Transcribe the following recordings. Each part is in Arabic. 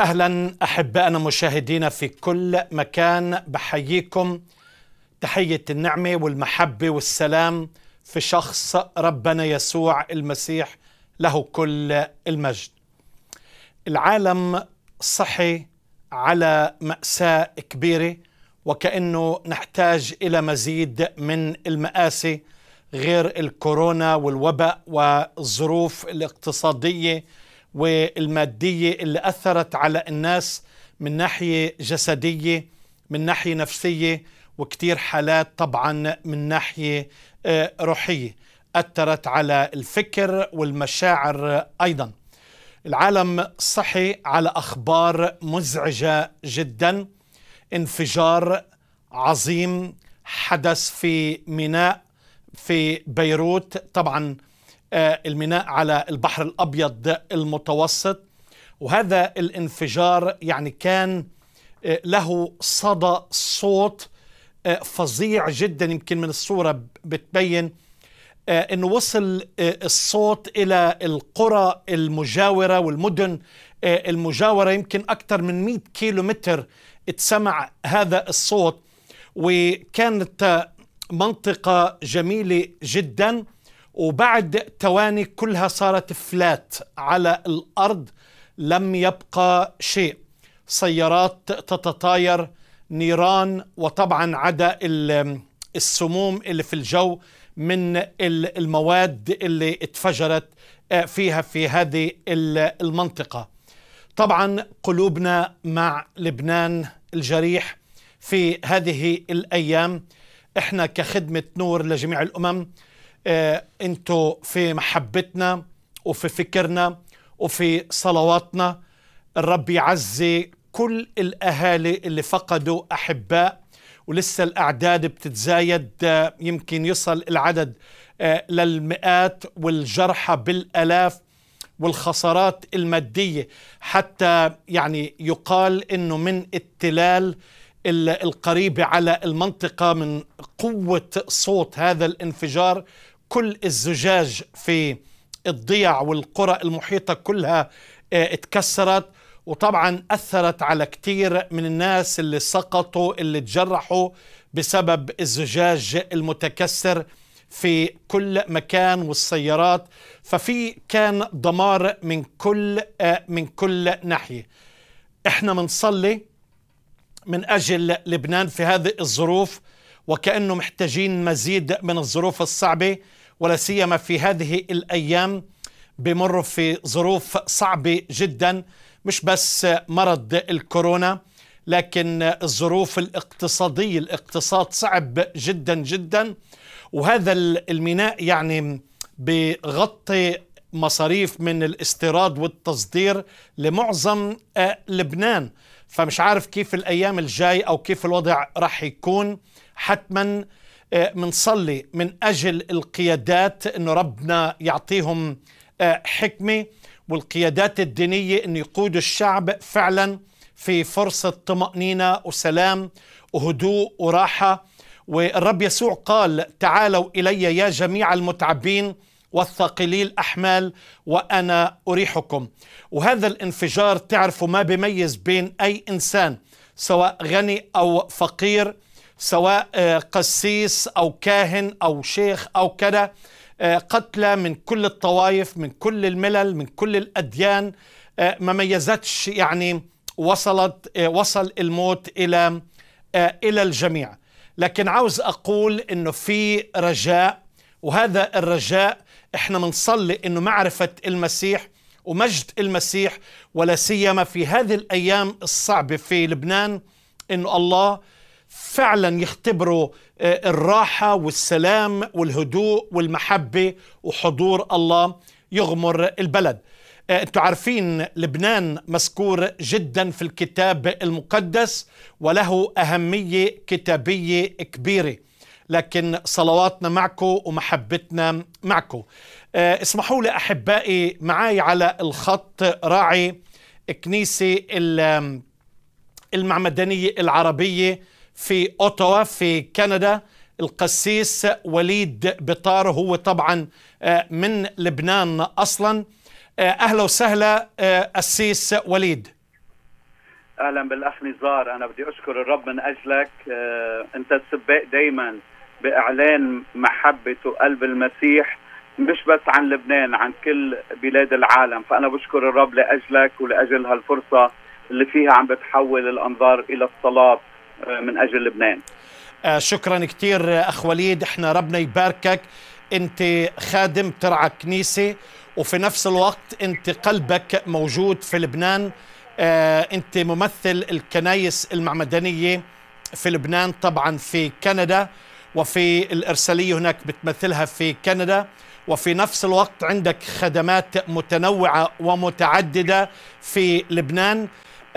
اهلا احبائنا مشاهدينا في كل مكان بحييكم تحيه النعمه والمحبه والسلام في شخص ربنا يسوع المسيح له كل المجد. العالم صحي على ماساه كبيره وكانه نحتاج الى مزيد من الماسي غير الكورونا والوباء والظروف الاقتصاديه والمادية اللي أثرت على الناس من ناحية جسدية من ناحية نفسية وكتير حالات طبعا من ناحية آه، روحية أثرت على الفكر والمشاعر أيضا العالم صحي على أخبار مزعجة جدا انفجار عظيم حدث في ميناء في بيروت طبعا آه، الميناء على البحر الابيض المتوسط وهذا الانفجار يعني كان آه، له صدى صوت آه، فظيع جدا يمكن من الصوره بتبين انه وصل الصوت الى القرى المجاوره والمدن المجاوره يمكن اكثر من 100 كيلو متر اتسمع هذا الصوت وكانت منطقه جميله جدا وبعد تواني كلها صارت فلات على الأرض لم يبقى شيء سيارات تتطاير نيران وطبعا عدا السموم اللي في الجو من المواد اللي اتفجرت آه، فيها في هذه المنطقة طبعا قلوبنا مع لبنان الجريح في هذه الأيام احنا كخدمة نور لجميع الأمم آه، انتوا في محبتنا وفي فكرنا وفي صلواتنا الرب يعزي كل الأهالي اللي فقدوا أحباء ولسه الأعداد بتتزايد آه، يمكن يصل العدد آه، للمئات والجرحى بالألاف والخسارات المادية حتى يعني يقال أنه من التلال القريبة على المنطقة من قوة صوت هذا الانفجار كل الزجاج في الضيع والقرى المحيطة كلها آه، اتكسرت وطبعا أثرت على كثير من الناس اللي سقطوا اللي تجرحوا بسبب الزجاج المتكسر في كل مكان والسيارات ففي كان دمار من كل آه، من كل ناحية احنا بنصلي من أجل لبنان في هذه الظروف وكأنه محتاجين مزيد من الظروف الصعبة ولا سيما في هذه الايام بمر في ظروف صعبه جدا مش بس مرض الكورونا لكن الظروف الاقتصاديه الاقتصاد صعب جدا جدا وهذا الميناء يعني بغطي مصاريف من الاستيراد والتصدير لمعظم آه، لبنان فمش عارف كيف الايام الجاي او كيف الوضع راح يكون حتما آه، منصلي من أجل القيادات أنه ربنا يعطيهم آه، حكمة والقيادات الدينية أن يقودوا الشعب فعلا في فرصة طمأنينة وسلام وهدوء وراحة والرب يسوع قال تعالوا إلي يا جميع المتعبين والثقلي الأحمال وأنا أريحكم وهذا الانفجار تعرفوا ما بيميز بين أي إنسان سواء غني أو فقير سواء آه، قسيس أو كاهن أو شيخ أو كذا آه، قتلى من كل الطوائف من كل الملل من كل الأديان آه، ما ميزتش يعني وصلت وصل الموت إلى إلى الجميع لكن عاوز أقول أنه في رجاء وهذا الرجاء احنا بنصلي أنه معرفة المسيح ومجد المسيح ولا سيما في هذه الأيام الصعبة في لبنان أنه الله فعلا يختبروا آه، الراحه والسلام والهدوء والمحبه وحضور الله يغمر البلد آه، انتم عارفين لبنان مذكور جدا في الكتاب المقدس وله اهميه كتابيه كبيره لكن صلواتنا معكم ومحبتنا معكم آه، اسمحوا لي احبائي معي على الخط راعي كنيسه المعمدانيه العربيه في أوتاوا في كندا القسيس وليد بطار هو طبعا آه، من لبنان أصلا آه، أهلا وسهلا قسيس آه، وليد أهلا بالأخ نزار أنا بدي أشكر الرب من أجلك أنت السباق دايما بإعلان محبه وقلب المسيح مش بس عن لبنان عن كل بلاد العالم فأنا بشكر الرب لأجلك ولأجل هالفرصة اللي فيها عم بتحول الأنظار إلى الصلاة آه، من اجل لبنان آه، شكرا كثير آه، اخ وليد احنا ربنا يباركك انت خادم ترعى كنيسه وفي نفس الوقت انت قلبك موجود في لبنان انت ممثل الكنايس المعمدانيه في لبنان طبعا في كندا وفي الارساليه هناك بتمثلها في كندا وفي نفس الوقت عندك خدمات متنوعه ومتعدده في لبنان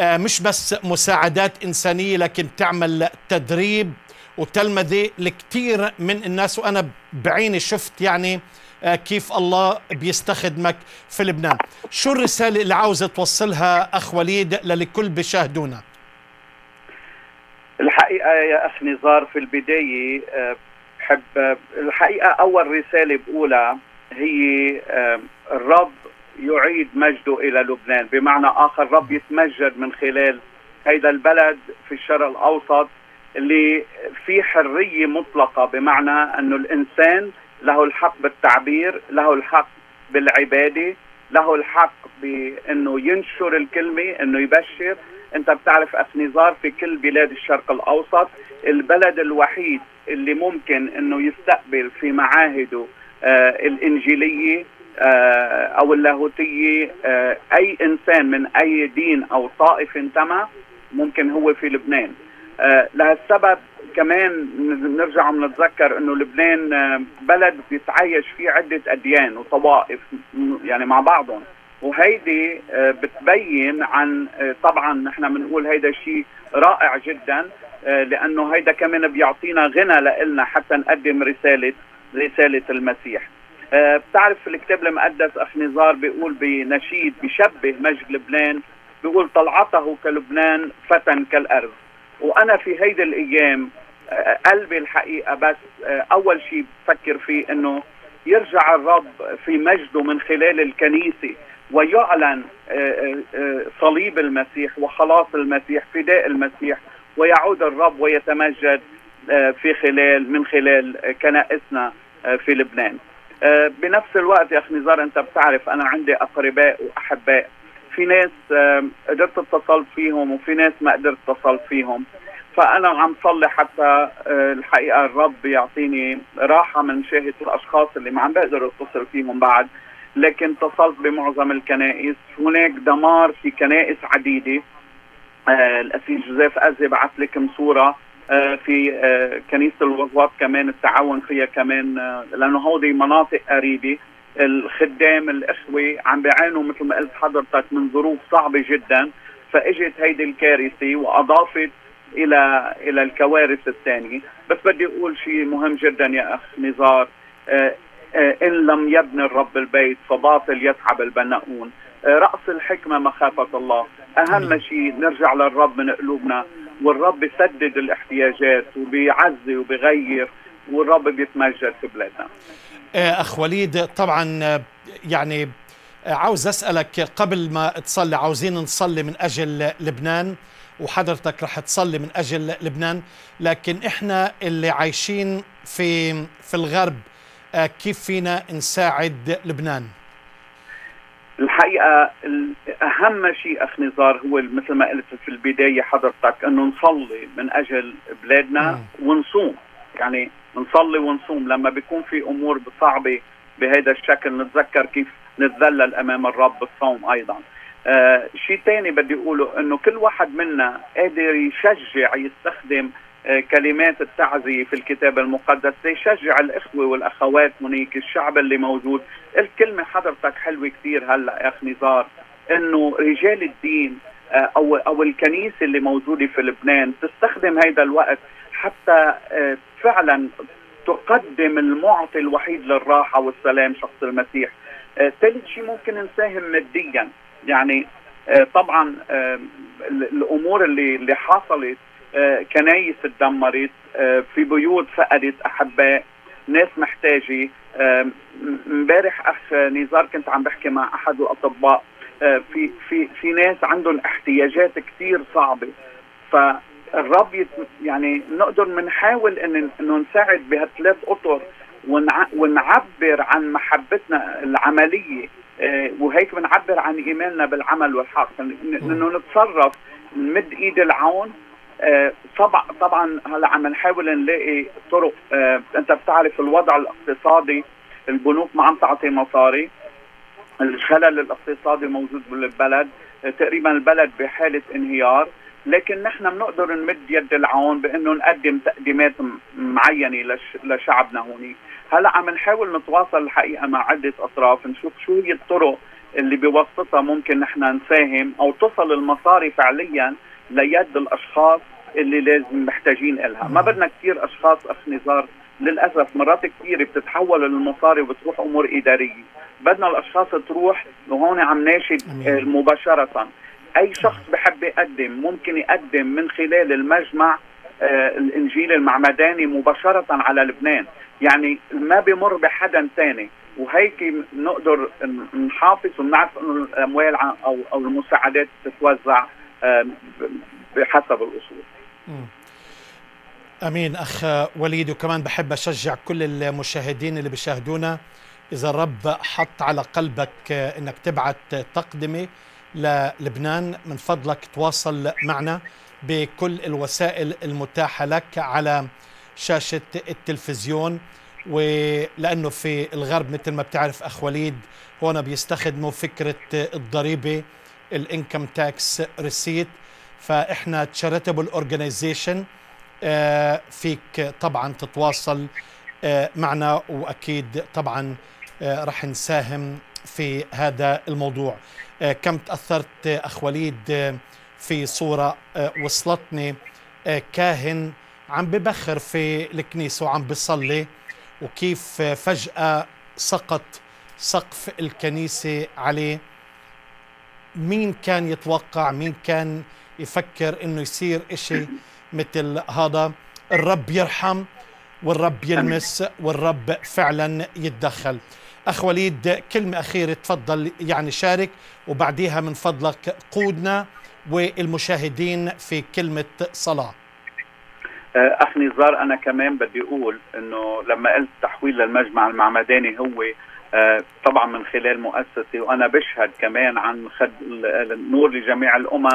آه، مش بس مساعدات إنسانية لكن تعمل تدريب وتلمذة لكثير من الناس وأنا بعيني شفت يعني آه، كيف الله بيستخدمك في لبنان شو الرسالة اللي عاوزة توصلها أخ وليد للكل بيشاهدونا الحقيقة يا أخ نزار في البداية آه، بحب الحقيقة أول رسالة بقولها هي الرب يعيد مجده الى لبنان بمعنى اخر رب يتمجد من خلال هيدا البلد في الشرق الاوسط اللي في حريه مطلقه بمعنى انه الانسان له الحق بالتعبير له الحق بالعباده له الحق بانه ينشر الكلمه انه يبشر انت بتعرف اخنزار في كل بلاد الشرق الاوسط البلد الوحيد اللي ممكن انه يستقبل في معاهده آه الانجيليه آه، او اللاهوتيه آه، اي انسان من اي دين او طائف انتمى ممكن هو في لبنان آه، لهالسبب كمان نرجع بنتذكر انه لبنان بلد بيتعايش فيه عده اديان وطوائف يعني مع بعضهم وهيدي بتبين عن طبعا نحن بنقول هيدا شيء رائع جدا لانه هيدا كمان بيعطينا غنى لنا حتى نقدم رساله رساله المسيح آه، بتعرف الكتاب المقدس اخ نزار بيقول بنشيد بشبه مجد لبنان بيقول طلعته كلبنان فتى كالارض وانا في هيدي الايام آه، قلبي الحقيقه بس آه، اول شيء بفكر فيه انه يرجع الرب في مجده من خلال الكنيسه ويعلن صليب المسيح وخلاص المسيح فداء المسيح ويعود الرب ويتمجد في خلال من خلال كنائسنا في لبنان آه، بنفس الوقت يا اخي نزار انت بتعرف انا عندي اقرباء واحباء في ناس آه، قدرت اتصل فيهم وفي ناس ما قدرت اتصل فيهم فانا عم صلي حتى آه، الحقيقه الرب يعطيني راحه من شاهد الاشخاص اللي ما عم بقدر اتصل فيهم بعد لكن اتصلت بمعظم الكنائس هناك دمار في كنائس عديده الاسيس الاسير جوزيف ازي بعث لكم صوره آه، في آه، كنيسه الوضوات كمان التعاون فيها كمان آه، لانه هودي مناطق قريبه الخدام الاخوه عم بيعانوا مثل ما قلت حضرتك من ظروف صعبه جدا فاجت هيدي الكارثه واضافت الى الى الكوارث الثانيه بس بدي اقول شيء مهم جدا يا اخ نزار ان لم يبني الرب البيت فباطل يتعب البناؤون راس الحكمه مخافه الله اهم نعم. شيء نرجع للرب من قلوبنا والرب بيسدد الاحتياجات وبيعزي وبيغير والرب بيتمجد في بلادنا آه، اخ وليد طبعا آه، يعني آه، عاوز اسالك قبل ما تصلي عاوزين نصلي من اجل لبنان وحضرتك رح تصلي من اجل لبنان لكن احنا اللي عايشين في في الغرب كيف فينا نساعد لبنان الحقيقه اهم شيء اخ نزار هو مثل ما قلت في البدايه حضرتك انه نصلي من اجل بلادنا ونصوم يعني نصلي ونصوم لما بيكون في امور صعبه بهذا الشكل نتذكر كيف نتذلل امام الرب بالصوم ايضا آه شيء ثاني بدي اقوله انه كل واحد منا قادر يشجع يستخدم آه، كلمات التعزية في الكتاب المقدس ليشجع الإخوة والأخوات هنيك الشعب اللي موجود الكلمة حضرتك حلوة كثير هلأ يا أخ نزار إنه رجال الدين آه، أو أو الكنيسة اللي موجودة في لبنان تستخدم هذا الوقت حتى آه، فعلا تقدم المعطي الوحيد للراحة والسلام شخص المسيح ثالث شيء ممكن نساهم ماديا يعني طبعا الامور اللي اللي حصلت آه، كنايس تدمرت آه، في بيوت فقدت احباء ناس محتاجه آه، امبارح اخ نزار كنت عم بحكي مع احد الاطباء في في في ناس عندهم احتياجات كثير صعبه فالرب يعني نقدر بنحاول ان انه نساعد بهالثلاث اطر ونعبر عن محبتنا العمليه وهيك بنعبر عن ايماننا بالعمل والحق انه نتصرف نمد ايد العون آه، طبعا طبعا هلا عم نحاول نلاقي طرق آه، انت بتعرف الوضع الاقتصادي البنوك ما عم تعطي مصاري الخلل الاقتصادي موجود بالبلد آه، تقريبا البلد بحاله انهيار لكن نحن بنقدر نمد يد العون بانه نقدم تقديمات معينه لشعبنا هون هلا عم نحاول نتواصل الحقيقه مع عده اطراف نشوف شو هي الطرق اللي بواسطتها ممكن نحن نساهم او تصل المصاري فعليا ليد الاشخاص اللي لازم محتاجين لها ما بدنا كثير اشخاص اخ نزار للاسف مرات كثيره بتتحول المصاري وبتروح امور اداريه بدنا الاشخاص تروح وهون عم ناشد آه، مباشره اي شخص بحب يقدم ممكن يقدم من خلال المجمع آه، الانجيل المعمداني مباشره على لبنان يعني ما بمر بحدا ثاني وهيك نقدر نحافظ ونعرف انه الاموال او او المساعدات تتوزع آه، بحسب الاصول امين اخ وليد وكمان بحب اشجع كل المشاهدين اللي بيشاهدونا اذا الرب حط على قلبك انك تبعت تقدمه للبنان من فضلك تواصل معنا بكل الوسائل المتاحه لك على شاشه التلفزيون ولانه في الغرب مثل ما بتعرف اخ وليد هون بيستخدموا فكره الضريبه الانكم تاكس ريسيت فاحنا تشاريتبل اورجانيزيشن آه، فيك طبعا تتواصل آه، معنا واكيد طبعا آه، رح نساهم في هذا الموضوع كم تاثرت اخ وليد في صوره وصلتني كاهن عم ببخر في الكنيسه وعم بصلي وكيف فجاه سقط سقف الكنيسه عليه مين كان يتوقع مين كان يفكر انه يصير اشي مثل هذا الرب يرحم والرب يلمس والرب فعلا يتدخل اخ وليد كلمه اخيره تفضل يعني شارك وبعديها من فضلك قودنا والمشاهدين في كلمه صلاه اخ نزار انا كمان بدي اقول انه لما قلت تحويل للمجمع المعمداني هو آه، طبعا من خلال مؤسسي وانا بشهد كمان عن خد النور لجميع الامم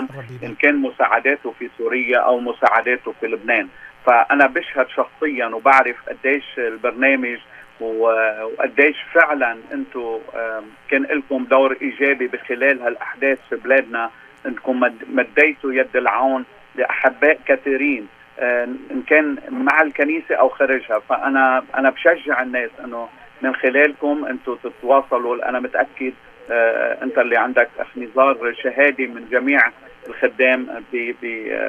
ان كان مساعداته في سوريا او مساعداته في لبنان فانا بشهد شخصيا وبعرف قديش البرنامج وقديش فعلا انتم آه، كان لكم دور ايجابي بخلال هالاحداث في بلادنا انكم مديتوا يد العون لاحباء كثيرين آه، ان كان مع الكنيسه او خارجها فانا انا بشجع الناس انه من خلالكم انتم تتواصلوا انا متاكد آه، انت اللي عندك نزار شهادي من جميع الخدام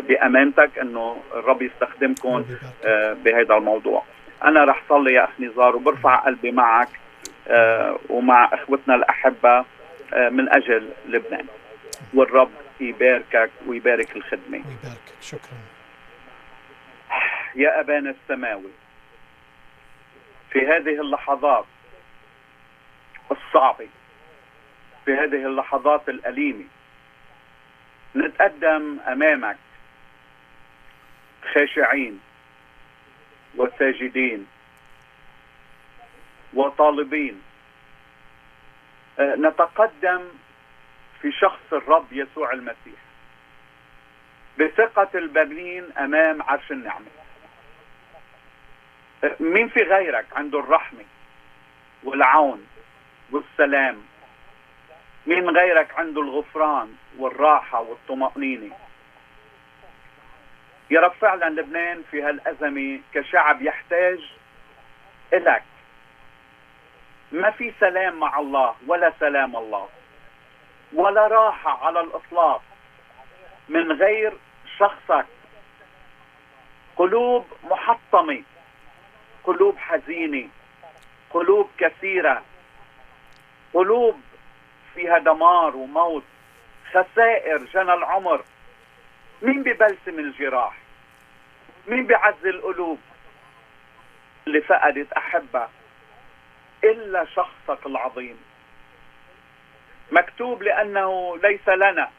بامانتك انه الرب يستخدمكم آه، بهذا الموضوع انا رح صلي يا اخ نزار وبرفع قلبي معك آه، ومع اخوتنا الاحبه من اجل لبنان والرب يباركك ويبارك الخدمه ويباركك شكرا يا ابانا السماوي في هذه اللحظات الصعبة في هذه اللحظات الأليمة نتقدم أمامك خاشعين وساجدين وطالبين آه، نتقدم في شخص الرب يسوع المسيح بثقة البنين أمام عرش النعمه مين في غيرك عنده الرحمه والعون والسلام مين غيرك عنده الغفران والراحه والطمانينه يا رب فعلا لبنان في هالازمه كشعب يحتاج الك ما في سلام مع الله ولا سلام الله ولا راحه على الاطلاق من غير شخصك قلوب محطمه قلوب حزينه قلوب كثيره قلوب فيها دمار وموت خسائر جنى العمر مين ببلسم الجراح مين بعز القلوب اللي فقدت احبه الا شخصك العظيم مكتوب لانه ليس لنا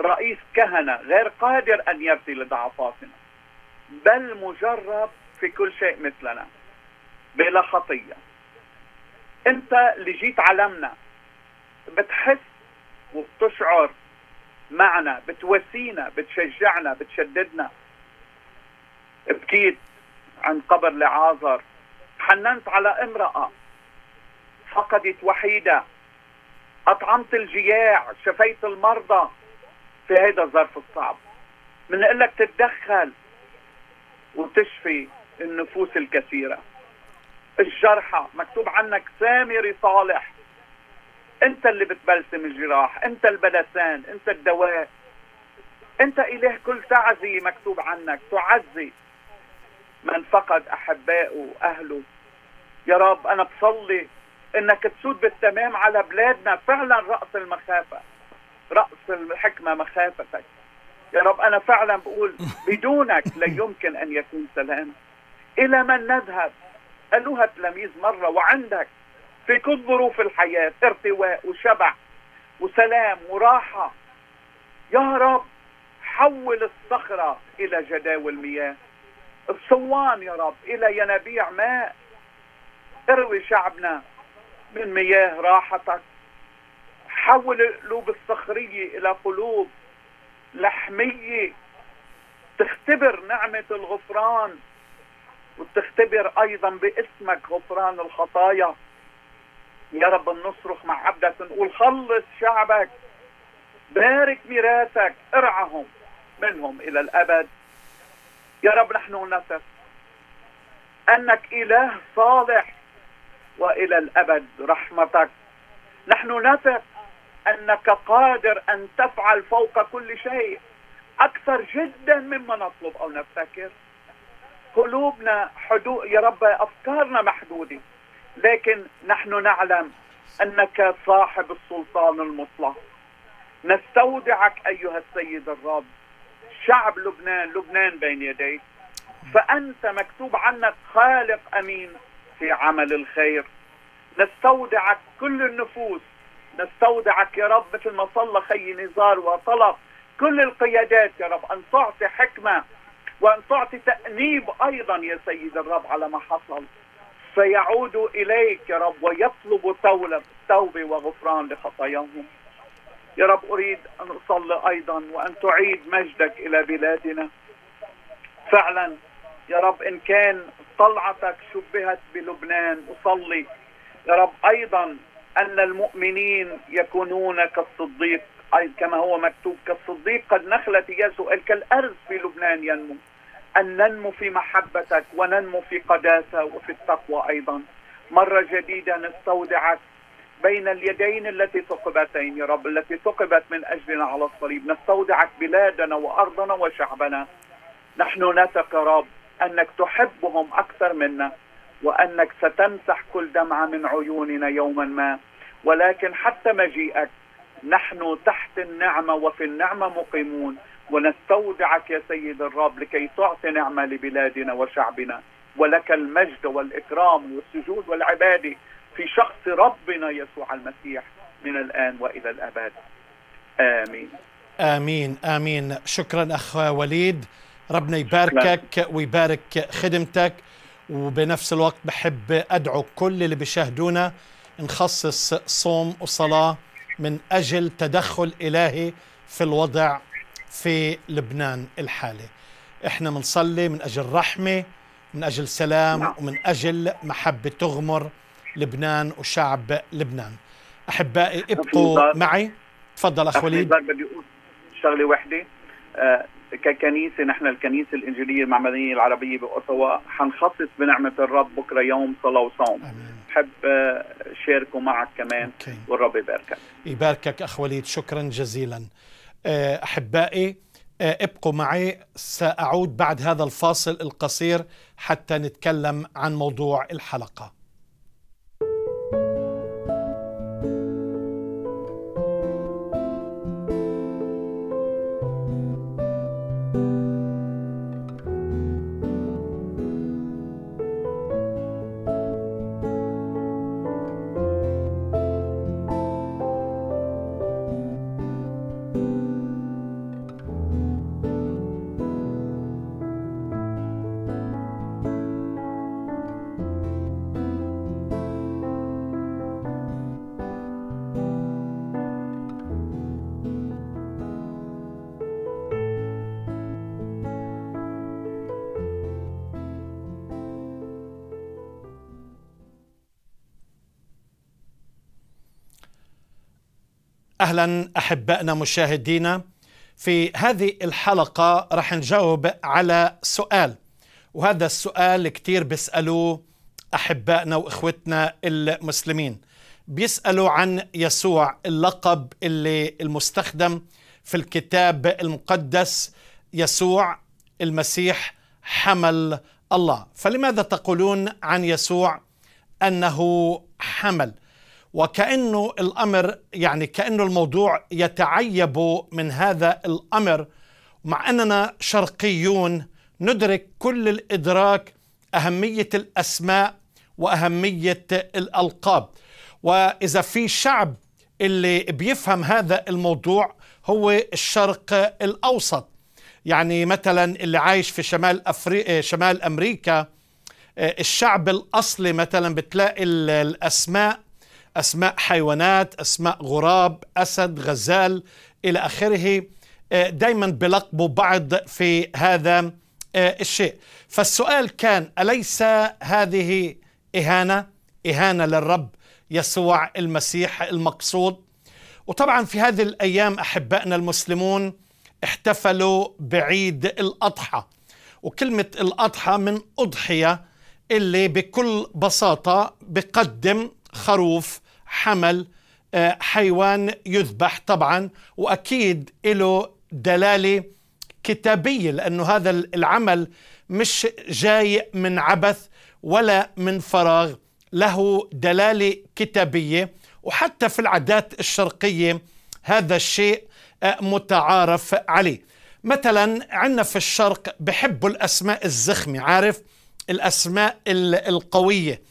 رئيس كهنه غير قادر ان يرثي لضعفاتنا بل مجرب في كل شيء مثلنا بلا خطية انت اللي جيت علمنا بتحس وبتشعر معنا بتوسينا بتشجعنا بتشددنا بكيت عن قبر لعازر حننت على امرأة فقدت وحيدة أطعمت الجياع شفيت المرضى في هذا الظرف الصعب بنقول لك تتدخل وتشفي النفوس الكثيرة الجرحى مكتوب عنك سامري صالح انت اللي بتبلسم الجراح انت البلسان انت الدواء انت اله كل تعزي مكتوب عنك تعزي من فقد احبائه واهله يا رب انا بصلي انك تسود بالتمام على بلادنا فعلا راس المخافه راس الحكمه مخافتك يا رب انا فعلا بقول بدونك لا يمكن ان يكون سلام إلى من نذهب قالوها تلاميذ مرة وعندك في كل ظروف الحياة ارتواء وشبع وسلام وراحة يا رب حول الصخرة إلى جداول مياه الصوان يا رب إلى ينابيع ماء اروي شعبنا من مياه راحتك حول القلوب الصخرية إلى قلوب لحمية تختبر نعمة الغفران وبتختبر ايضا باسمك غفران الخطايا يا رب نصرخ مع عبدك نقول خلص شعبك بارك ميراثك ارعهم منهم الى الابد يا رب نحن نثق انك اله صالح والى الابد رحمتك نحن نثق انك قادر ان تفعل فوق كل شيء اكثر جدا مما نطلب او نفتكر قلوبنا حدود يا رب افكارنا محدوده لكن نحن نعلم انك صاحب السلطان المطلق نستودعك ايها السيد الرب شعب لبنان لبنان بين يديك فانت مكتوب عنك خالق امين في عمل الخير نستودعك كل النفوس نستودعك يا رب مثل ما صلى خي نزار وطلب كل القيادات يا رب ان تعطي حكمه وأن تعطي تأنيب أيضا يا سيد الرب على ما حصل فيعود إليك يا رب ويطلب توبة وغفران لخطاياهم يا رب أريد أن أصلي أيضا وأن تعيد مجدك إلى بلادنا فعلا يا رب إن كان طلعتك شبهت بلبنان أصلي يا رب أيضا أن المؤمنين يكونون كالصديق أي كما هو مكتوب كالصديق قد نخلة يا سؤال كالأرز في لبنان ينمو أن ننمو في محبتك وننمو في قداسة وفي التقوى أيضا مرة جديدة نستودعك بين اليدين التي ثقبتين يا رب التي ثقبت من أجلنا على الصليب نستودعك بلادنا وأرضنا وشعبنا نحن نثق يا رب أنك تحبهم أكثر منا وأنك ستمسح كل دمعة من عيوننا يوما ما ولكن حتى مجيئك نحن تحت النعمة وفي النعمة مقيمون ونستودعك يا سيد الرب لكي تعطي نعمة لبلادنا وشعبنا ولك المجد والإكرام والسجود والعبادة في شخص ربنا يسوع المسيح من الآن وإلى الأبد آمين آمين آمين شكرا أخ وليد ربنا يباركك ويبارك خدمتك وبنفس الوقت بحب أدعو كل اللي بيشاهدونا نخصص صوم وصلاة من أجل تدخل إلهي في الوضع في لبنان الحالي إحنا بنصلي من أجل رحمة من أجل سلام نعم. ومن أجل محبة تغمر لبنان وشعب لبنان أحبائي ابقوا معي تفضل أخ وليد بدي أقول شغلة واحدة آه، ككنيسه نحن الكنيسه الانجيليه المعمدانيه العربيه باوتاوا حنخصص بنعمه الرب بكره يوم صلاه وصوم بحب آه، شاركه معك كمان أوكي. والرب يباركك يباركك اخ وليد شكرا جزيلا آه، احبائي آه، ابقوا معي ساعود بعد هذا الفاصل القصير حتى نتكلم عن موضوع الحلقه اهلا احبائنا مشاهدينا في هذه الحلقه رح نجاوب على سؤال وهذا السؤال كتير بيسالوه احبائنا واخوتنا المسلمين بيسالوا عن يسوع اللقب اللي المستخدم في الكتاب المقدس يسوع المسيح حمل الله فلماذا تقولون عن يسوع انه حمل وكأنه الأمر يعني كأنه الموضوع يتعيب من هذا الأمر مع أننا شرقيون ندرك كل الإدراك أهمية الأسماء وأهمية الألقاب وإذا في شعب اللي بيفهم هذا الموضوع هو الشرق الأوسط يعني مثلا اللي عايش في شمال أفري... شمال أمريكا آه، الشعب الأصلي مثلا بتلاقي الأسماء أسماء حيوانات أسماء غراب أسد غزال إلى آخره آه، دايما بلقبوا بعض في هذا آه، الشيء فالسؤال كان أليس هذه إهانة إهانة للرب يسوع المسيح المقصود وطبعا في هذه الأيام أحبائنا المسلمون احتفلوا بعيد الأضحى وكلمة الأضحى من أضحية اللي بكل بساطة بقدم خروف حمل آه، حيوان يذبح طبعا واكيد له دلاله كتابيه لانه هذا العمل مش جاي من عبث ولا من فراغ له دلاله كتابيه وحتى في العادات الشرقيه هذا الشيء آه، متعارف عليه مثلا عندنا في الشرق بحبوا الاسماء الزخمه عارف الاسماء القويه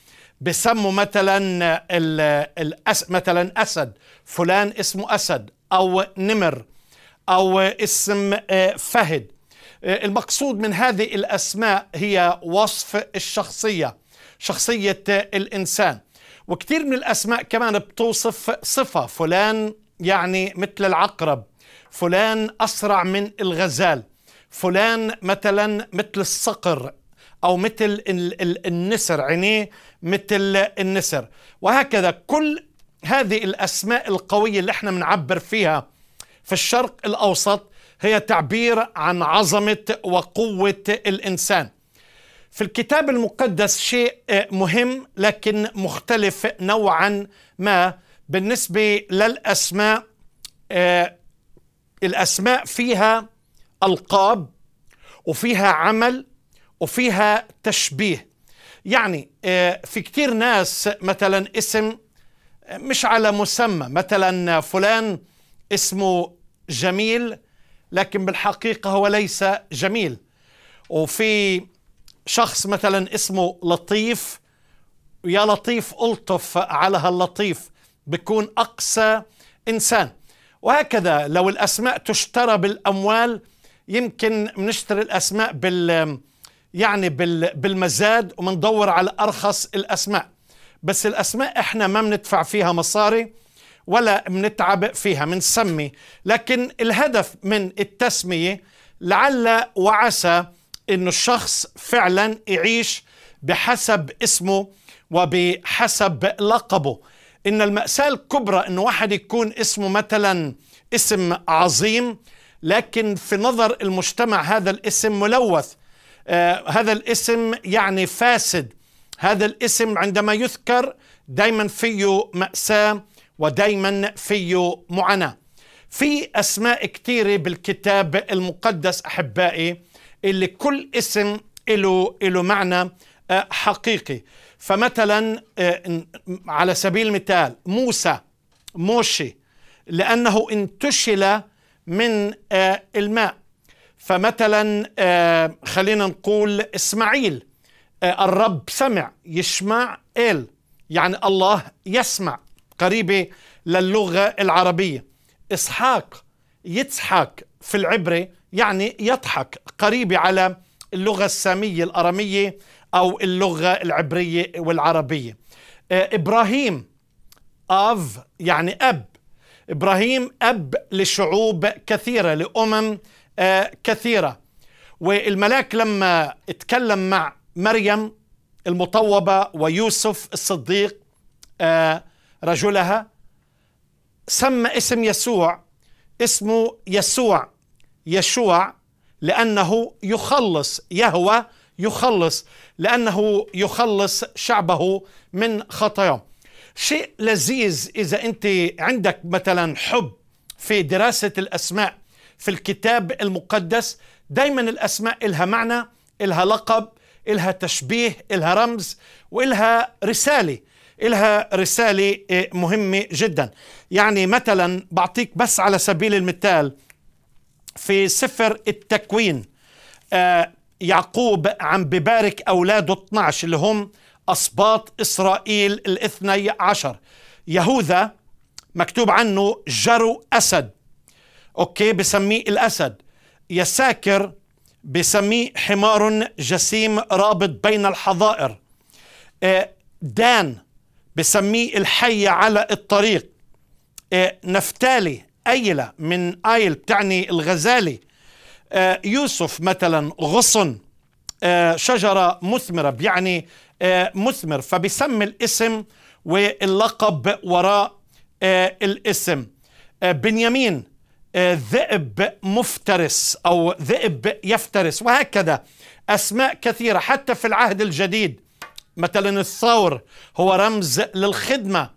بسموا مثلا الأس مثلا أسد فلان اسمه أسد أو نمر أو اسم آه، فهد آه، المقصود من هذه الأسماء هي وصف الشخصية شخصية الإنسان وكثير من الأسماء كمان بتوصف صفة فلان يعني مثل العقرب فلان أسرع من الغزال فلان مثلا مثل الصقر أو مثل النسر عينيه مثل النسر وهكذا كل هذه الأسماء القوية اللي احنا بنعبر فيها في الشرق الأوسط هي تعبير عن عظمة وقوة الإنسان في الكتاب المقدس شيء مهم لكن مختلف نوعا ما بالنسبة للأسماء آه، الأسماء فيها ألقاب وفيها عمل وفيها تشبيه يعني آه، في كتير ناس مثلا اسم آه، مش على مسمى مثلا فلان اسمه جميل لكن بالحقيقة هو ليس جميل وفي شخص مثلا اسمه لطيف يا لطيف ألطف على هاللطيف بكون أقسى إنسان وهكذا لو الأسماء تشترى بالأموال يمكن نشتري الأسماء بال يعني بالمزاد ومندور على أرخص الأسماء بس الأسماء إحنا ما بندفع فيها مصاري ولا بنتعب فيها بنسمي لكن الهدف من التسمية لعل وعسى أن الشخص فعلا يعيش بحسب اسمه وبحسب لقبه إن المأساة الكبرى أن واحد يكون اسمه مثلا اسم عظيم لكن في نظر المجتمع هذا الاسم ملوث آه، هذا الاسم يعني فاسد هذا الاسم عندما يذكر دايما فيه مأساة ودايما فيه معاناة في أسماء كثيرة بالكتاب المقدس أحبائي اللي كل اسم له له معنى آه، حقيقي فمثلا آه، على سبيل المثال موسى موشي لأنه انتشل من الماء فمثلا آه، خلينا نقول اسماعيل آه، الرب سمع يشمع إل يعني الله يسمع قريبة للغة العربية إسحاق يضحك في العبرة يعني يضحك قريبة على اللغة السامية الأرامية أو اللغة العبرية والعربية آه، إبراهيم أف يعني أب إبراهيم أب لشعوب كثيرة لأمم آه، كثيرة والملاك لما اتكلم مع مريم المطوبة ويوسف الصديق آه، رجلها سمى اسم يسوع اسمه يسوع يشوع لأنه يخلص يهوى يخلص لأنه يخلص شعبه من خطاياهم شيء لذيذ إذا أنت عندك مثلا حب في دراسة الأسماء في الكتاب المقدس دايما الأسماء إلها معنى إلها لقب إلها تشبيه إلها رمز وإلها رسالة إلها رسالة إيه، مهمة جدا يعني مثلا بعطيك بس على سبيل المثال في سفر التكوين آه، يعقوب عم ببارك أولاده 12 اللي هم أسباط إسرائيل الاثني عشر يهوذا مكتوب عنه جرو أسد أوكي بسميه الأسد يساكر بسميه حمار جسيم رابط بين الحظائر آه، دان بسميه الحي على الطريق آه، نفتالي أيلة من آيل بتعني الغزالي آه، يوسف مثلا غصن شجرة مثمرة بيعني مثمر فبسمي الاسم واللقب وراء الاسم بنيامين آه، ذئب مفترس أو ذئب يفترس وهكذا أسماء كثيرة حتى في العهد الجديد مثلا الثور هو رمز للخدمة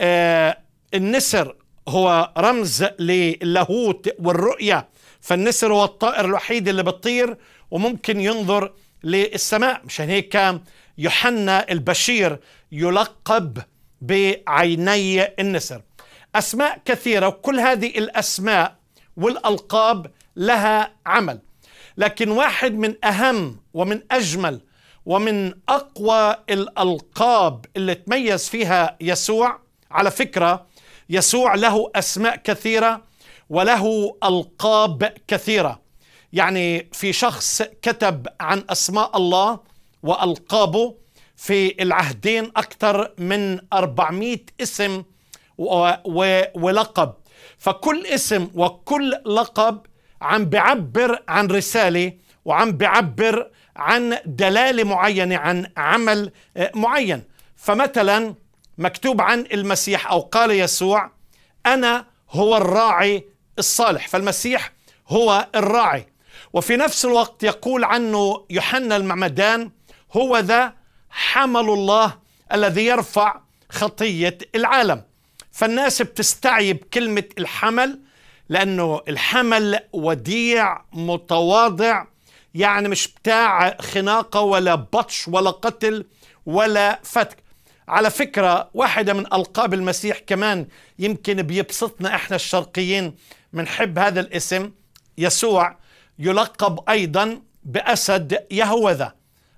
آه، النسر هو رمز للاهوت والرؤية فالنسر هو الطائر الوحيد اللي بتطير وممكن ينظر للسماء مشان هيك يوحنا البشير يلقب بعيني النسر أسماء كثيرة وكل هذه الأسماء والألقاب لها عمل لكن واحد من أهم ومن أجمل ومن أقوى الألقاب اللي تميز فيها يسوع على فكرة يسوع له أسماء كثيرة وله ألقاب كثيرة يعني في شخص كتب عن أسماء الله وألقابه في العهدين أكثر من 400 اسم ولقب فكل اسم وكل لقب عم بعبر عن رسالة وعم بعبر عن دلالة معينة عن عمل آه، معين فمثلا مكتوب عن المسيح أو قال يسوع أنا هو الراعي الصالح فالمسيح هو الراعي وفي نفس الوقت يقول عنه يوحنا المعمدان هو ذا حمل الله الذي يرفع خطية العالم فالناس بتستعيب كلمة الحمل لأنه الحمل وديع متواضع يعني مش بتاع خناقة ولا بطش ولا قتل ولا فتك على فكرة واحدة من ألقاب المسيح كمان يمكن بيبسطنا إحنا الشرقيين منحب هذا الاسم يسوع يلقب أيضا بأسد يهوذا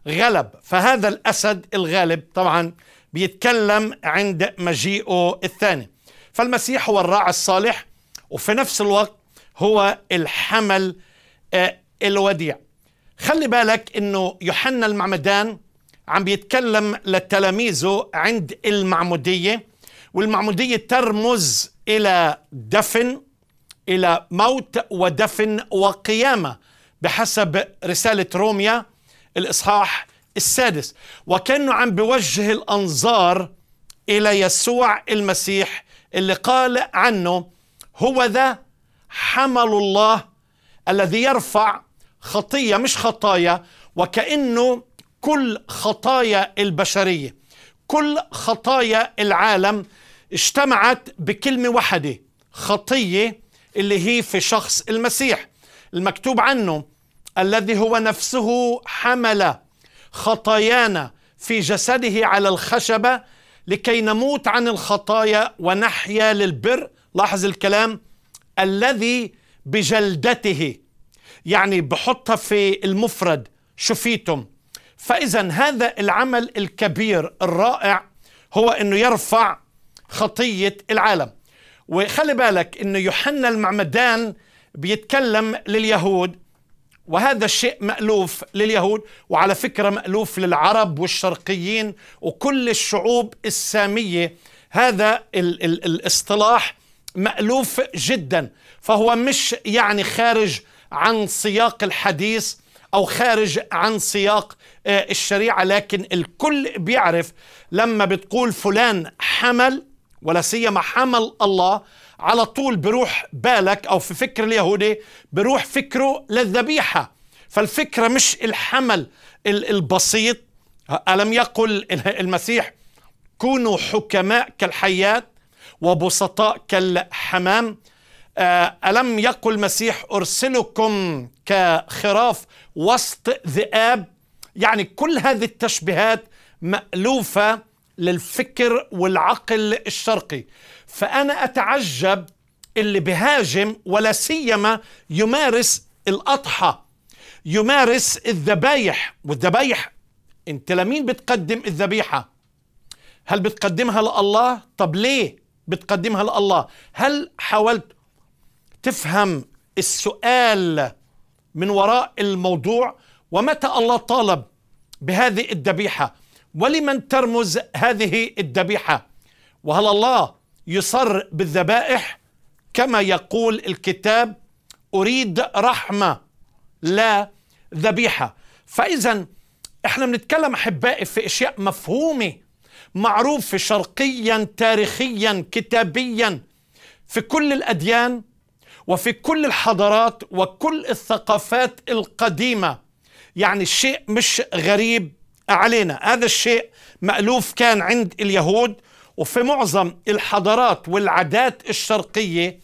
غلب فهذا الأسد الغالب طبعا بيتكلم عند مجيئه الثاني فالمسيح هو الراعي الصالح وفي نفس الوقت هو الحمل آه، الوديع خلي بالك انه يوحنا المعمدان عم بيتكلم لتلاميذه عند المعموديه والمعموديه ترمز الى دفن الى موت ودفن وقيامه بحسب رساله روميا الاصحاح السادس وكانه عم بوجه الانظار الى يسوع المسيح اللي قال عنه هو ذا حمل الله الذي يرفع خطيه مش خطايا وكانه كل خطايا البشريه كل خطايا العالم اجتمعت بكلمه واحده خطيه اللي هي في شخص المسيح المكتوب عنه الذي هو نفسه حمل خطايانا في جسده على الخشبة لكي نموت عن الخطايا ونحيا للبر لاحظ الكلام الذي بجلدته يعني بحطها في المفرد شفيتم فإذا هذا العمل الكبير الرائع هو أنه يرفع خطية العالم وخلي بالك أنه يوحنا المعمدان بيتكلم لليهود وهذا الشيء مألوف لليهود وعلى فكرة مألوف للعرب والشرقيين وكل الشعوب السامية هذا ال ال الاصطلاح مألوف جدا فهو مش يعني خارج عن سياق الحديث أو خارج عن سياق آه، الشريعة لكن الكل بيعرف لما بتقول فلان حمل ولا سيما حمل الله على طول بروح بالك أو في فكر اليهودي بروح فكره للذبيحة فالفكرة مش الحمل البسيط ألم يقل المسيح كونوا حكماء كالحيات وبسطاء كالحمام آه، ألم يقل المسيح أرسلكم كخراف وسط ذئاب يعني كل هذه التشبيهات مألوفة للفكر والعقل الشرقي فأنا أتعجب اللي بهاجم ولا سيما يمارس الأضحى يمارس الذبايح والذبايح انت لمين بتقدم الذبيحة هل بتقدمها لله طب ليه بتقدمها لله هل حاولت تفهم السؤال من وراء الموضوع ومتى الله طالب بهذه الذبيحه ولمن ترمز هذه الذبيحه وهل الله يصر بالذبائح كما يقول الكتاب اريد رحمه لا ذبيحه فاذا احنا بنتكلم احبائي في اشياء مفهومه معروفه شرقيا تاريخيا كتابيا في كل الاديان وفي كل الحضارات وكل الثقافات القديمه يعني الشيء مش غريب علينا هذا الشيء مألوف كان عند اليهود وفي معظم الحضارات والعادات الشرقية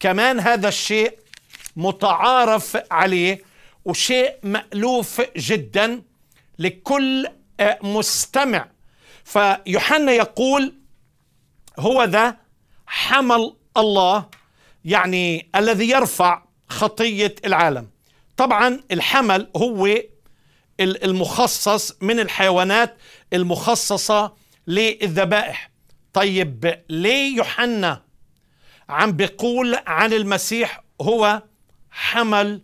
كمان هذا الشيء متعارف عليه وشيء مألوف جدا لكل آه، مستمع فيوحنا يقول هو ذا حمل الله يعني الذي يرفع خطية العالم طبعا الحمل هو المخصص من الحيوانات المخصصة للذبائح طيب ليه يوحنا عم بيقول عن المسيح هو حمل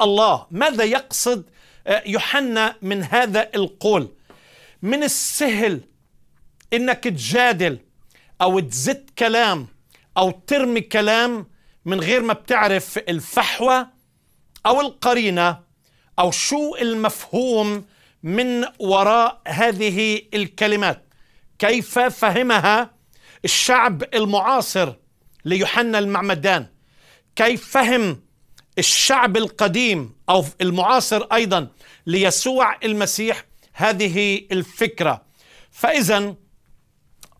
الله ماذا يقصد آه، يوحنا من هذا القول من السهل انك تجادل او تزت كلام او ترمي كلام من غير ما بتعرف الفحوى او القرينه أو شو المفهوم من وراء هذه الكلمات كيف فهمها الشعب المعاصر ليوحنا المعمدان كيف فهم الشعب القديم أو المعاصر أيضا ليسوع المسيح هذه الفكرة فإذا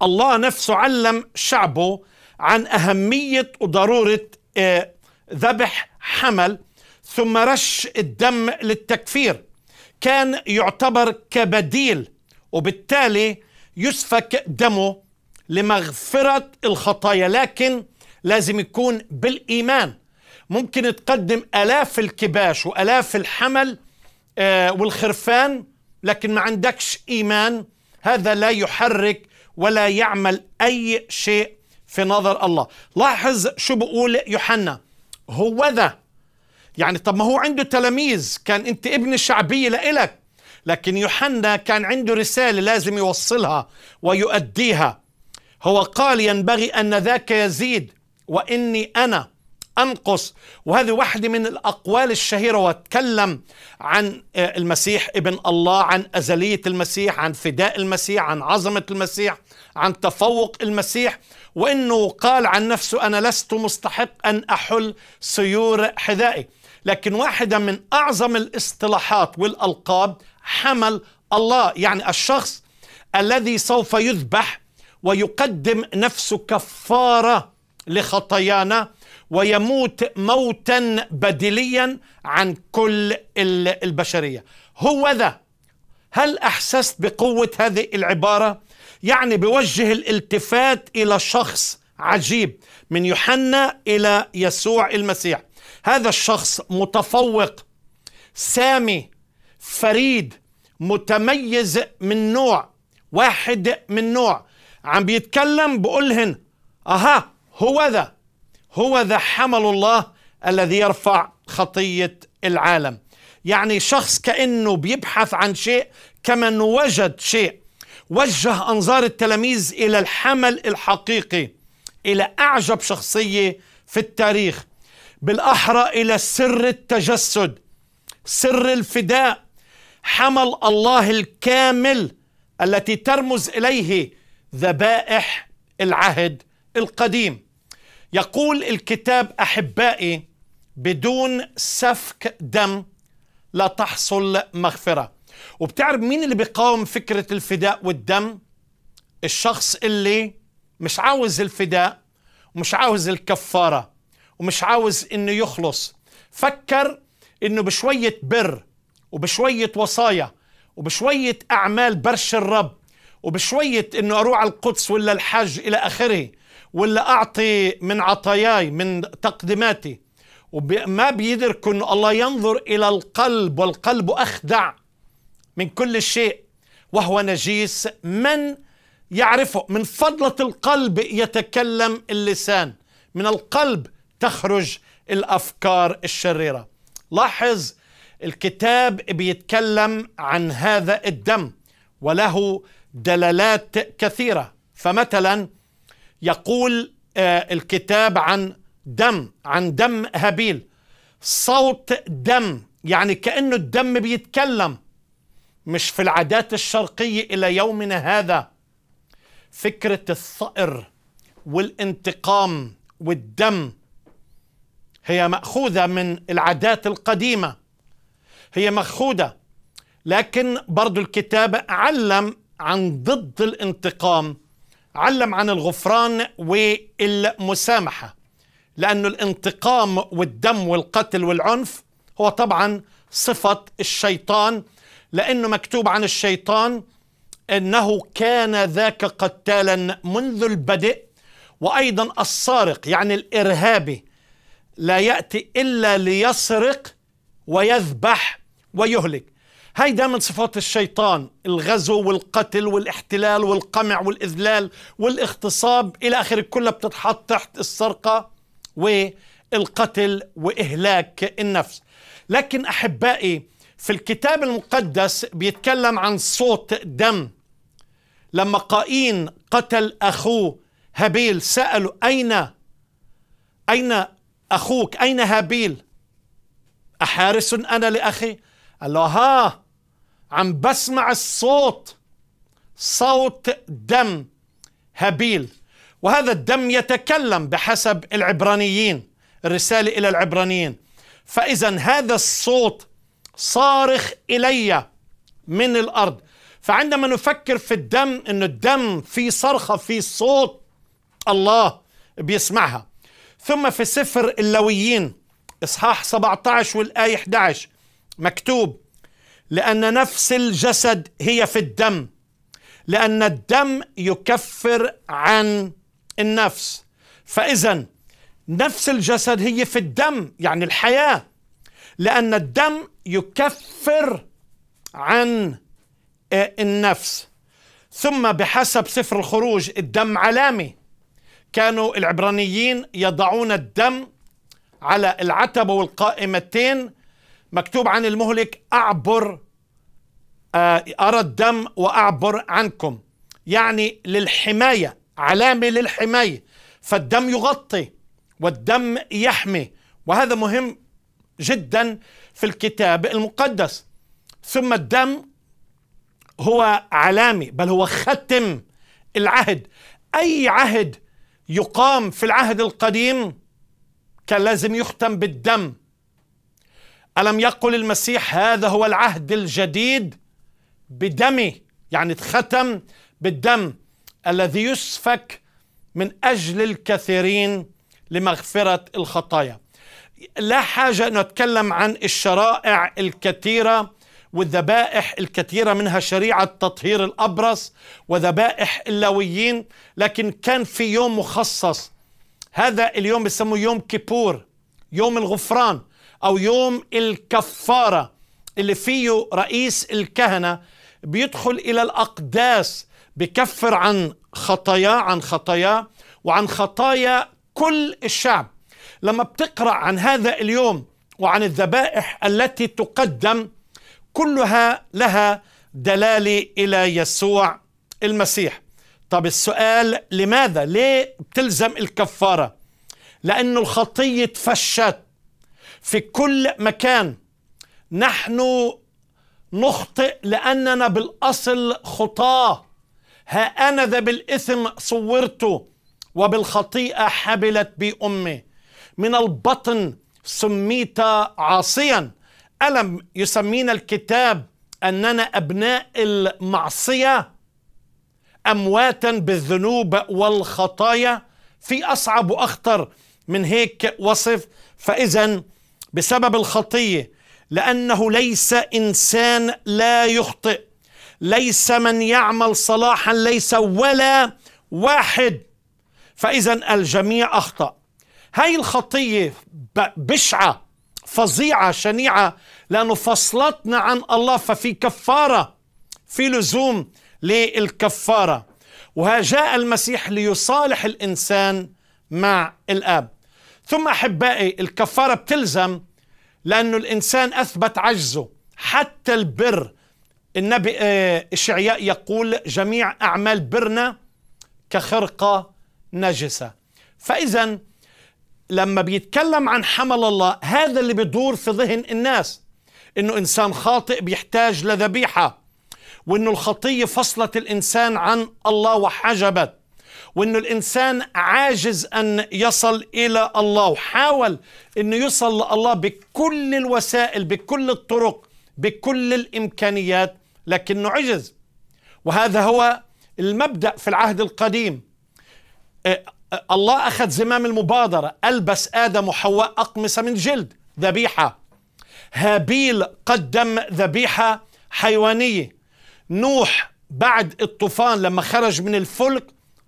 الله نفسه علم شعبه عن أهمية وضرورة آه، ذبح حمل ثم رش الدم للتكفير كان يعتبر كبديل وبالتالي يسفك دمه لمغفرة الخطايا لكن لازم يكون بالإيمان ممكن تقدم ألاف الكباش وألاف الحمل آه، والخرفان لكن ما عندكش إيمان هذا لا يحرك ولا يعمل أي شيء في نظر الله لاحظ شو بقول يوحنا هو ذا يعني طب ما هو عنده تلاميذ كان انت ابن الشعبية لإلك لكن يوحنا كان عنده رسالة لازم يوصلها ويؤديها هو قال ينبغي أن ذاك يزيد وإني أنا أنقص وهذه واحدة من الأقوال الشهيرة واتكلم عن آه، المسيح ابن الله عن أزلية المسيح عن فداء المسيح عن عظمة المسيح عن تفوق المسيح وإنه قال عن نفسه أنا لست مستحق أن أحل سيور حذائي لكن واحدة من أعظم الاصطلاحات والألقاب حمل الله يعني الشخص الذي سوف يذبح ويقدم نفسه كفارة لخطايانا ويموت موتا بدليا عن كل البشرية هو ذا هل أحسست بقوة هذه العبارة؟ يعني بوجه الالتفات إلى شخص عجيب من يوحنا إلى يسوع المسيح هذا الشخص متفوق سامي فريد متميز من نوع واحد من نوع عم بيتكلم بقولهن اها هو ذا هو ذا حمل الله الذي يرفع خطيه العالم يعني شخص كانه بيبحث عن شيء كمن وجد شيء وجه انظار التلاميذ الى الحمل الحقيقي الى اعجب شخصيه في التاريخ بالاحرى الى سر التجسد سر الفداء حمل الله الكامل التي ترمز اليه ذبائح العهد القديم يقول الكتاب احبائي بدون سفك دم لا تحصل مغفره وبتعرف مين اللي بيقاوم فكره الفداء والدم الشخص اللي مش عاوز الفداء ومش عاوز الكفاره ومش عاوز انه يخلص فكر انه بشويه بر وبشويه وصايا وبشويه اعمال برش الرب وبشويه انه اروح على القدس ولا الحج الى اخره ولا اعطي من عطاياي من تقدماتي وما بيدركوا انه الله ينظر الى القلب والقلب اخدع من كل شيء وهو نجيس من يعرفه من فضله القلب يتكلم اللسان من القلب تخرج الافكار الشريره لاحظ الكتاب بيتكلم عن هذا الدم وله دلالات كثيره فمثلا يقول آه، الكتاب عن دم عن دم هابيل صوت دم يعني كانه الدم بيتكلم مش في العادات الشرقيه الى يومنا هذا فكره الثأر والانتقام والدم هي ماخوذه من العادات القديمه هي ماخوذه لكن برضو الكتاب علم عن ضد الانتقام علم عن الغفران والمسامحه لانه الانتقام والدم والقتل والعنف هو طبعا صفه الشيطان لانه مكتوب عن الشيطان انه كان ذاك قتالا منذ البدء وايضا السارق يعني الارهابي لا يأتي إلا ليسرق ويذبح ويهلك هيدا من صفات الشيطان الغزو والقتل والاحتلال والقمع والإذلال والاغتصاب إلى آخره كلها بتتحط تحت السرقة والقتل وإهلاك النفس لكن أحبائي في الكتاب المقدس بيتكلم عن صوت دم لما قايين قتل أخوه هابيل سألوا أين أين أخوك أين هابيل أحارس أنا لأخي قال له ها عم بسمع الصوت صوت دم هابيل وهذا الدم يتكلم بحسب العبرانيين الرسالة إلى العبرانيين فإذا هذا الصوت صارخ إلي من الأرض فعندما نفكر في الدم أن الدم في صرخة في صوت الله بيسمعها ثم في سفر اللويين إصحاح 17 والآية 11 مكتوب لأن نفس الجسد هي في الدم لأن الدم يكفر عن النفس فإذا نفس الجسد هي في الدم يعني الحياة لأن الدم يكفر عن آه، النفس ثم بحسب سفر الخروج الدم علامة كانوا العبرانيين يضعون الدم على العتبة والقائمتين مكتوب عن المهلك أعبر آه، أرى الدم وأعبر عنكم يعني للحماية علامة للحماية فالدم يغطي والدم يحمي وهذا مهم جدا في الكتاب المقدس ثم الدم هو علامة بل هو ختم العهد أي عهد يقام في العهد القديم كان لازم يختم بالدم ألم يقل المسيح هذا هو العهد الجديد بدمي يعني اتختم بالدم الذي يسفك من أجل الكثيرين لمغفرة الخطايا لا حاجة نتكلم عن الشرائع الكثيرة والذبائح الكثيرة منها شريعة تطهير الأبرص وذبائح اللاويين لكن كان في يوم مخصص هذا اليوم بسموه يوم كيبور يوم الغفران أو يوم الكفارة اللي فيه رئيس الكهنة بيدخل إلى الأقداس بكفر عن خطاياه عن خطاياه وعن خطايا كل الشعب لما بتقرأ عن هذا اليوم وعن الذبائح التي تقدم كلها لها دلاله الى يسوع المسيح طب السؤال لماذا ليه بتلزم الكفاره لأن الخطية تفشت في كل مكان نحن نخطئ لأننا بالأصل خطاة ها أنا ذا بالإثم صورته وبالخطيئة حبلت بي أمي من البطن سميت عاصيا ألم يسمينا الكتاب أننا أبناء المعصية أمواتا بالذنوب والخطايا في أصعب وأخطر من هيك وصف فإذا بسبب الخطية لأنه ليس إنسان لا يخطئ ليس من يعمل صلاحا ليس ولا واحد فإذا الجميع أخطأ هاي الخطية بشعة فظيعة شنيعة لأنه فصلتنا عن الله ففي كفارة في لزوم للكفارة وجاء المسيح ليصالح الإنسان مع الآب ثم أحبائي الكفارة بتلزم لأنه الإنسان أثبت عجزه حتى البر النبي آه، إشعياء يقول جميع أعمال برنا كخرقة نجسة فإذا لما بيتكلم عن حمل الله هذا اللي بيدور في ذهن الناس انه انسان خاطئ بيحتاج لذبيحه وانه الخطيه فصلت الانسان عن الله وحجبت وانه الانسان عاجز ان يصل الى الله وحاول انه يصل لله بكل الوسائل بكل الطرق بكل الامكانيات لكنه عجز وهذا هو المبدا في العهد القديم آه، الله أخذ زمام المبادرة ألبس آدم وحواء أقمصة من جلد ذبيحة هابيل قدم ذبيحة حيوانية نوح بعد الطوفان لما خرج من الفلك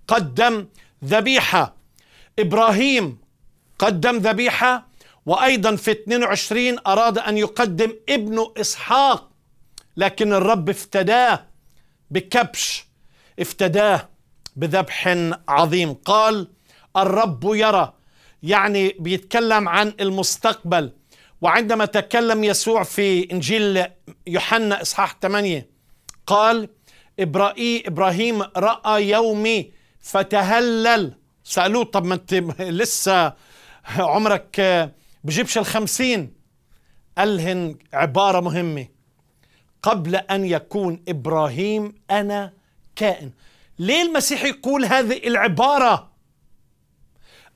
قدم ذبيحة إبراهيم قدم ذبيحة وأيضا في 22 أراد أن يقدم ابنه إسحاق لكن الرب افتداه بكبش افتداه بذبح عظيم قال الرب يرى يعني بيتكلم عن المستقبل وعندما تكلم يسوع في انجيل يوحنا اصحاح 8 قال ابراهيم راى يومي فتهلل سالوه طب ما انت لسه عمرك بجيبش الخمسين الهن عباره مهمه قبل ان يكون ابراهيم انا كائن ليه المسيح يقول هذه العبارة